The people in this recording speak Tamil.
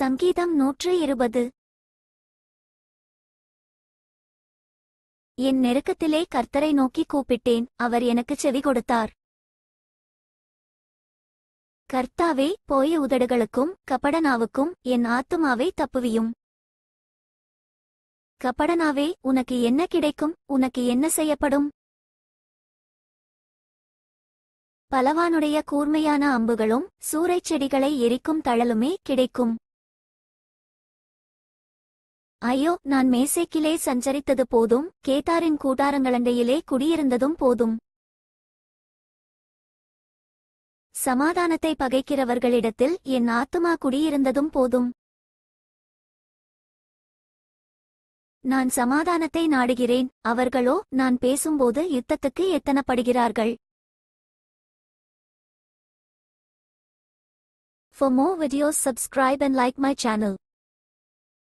சங்கீதம் நூற்று இருபது என் நெருக்கத்திலே கர்த்தரை நோக்கி கூப்பிட்டேன் அவர் எனக்கு செவி கொடுத்தார் கர்த்தாவே போய உதடுகளுக்கும் கபடனாவுக்கும் என் ஆத்துமாவை தப்புவியும் கபடனாவே உனக்கு என்ன கிடைக்கும் உனக்கு என்ன செய்யப்படும் பலவானுடைய கூர்மையான அம்புகளும் சூறைச் செடிகளை எரிக்கும் தழலுமே கிடைக்கும் ஐயோ நான் மேசேக்கிலே சஞ்சரித்தது போதும் கேதாரின் கூடாரங்களண்டையிலே குடியிருந்ததும் போதும் சமாதானத்தை பகைக்கிறவர்களிடத்தில் என் ஆத்துமா குடியிருந்ததும் போதும் நான் சமாதானத்தை நாடுகிறேன் அவர்களோ நான் பேசும்போது யுத்தத்துக்கு எத்தனப்படுகிறார்கள் For more videos subscribe and like my channel.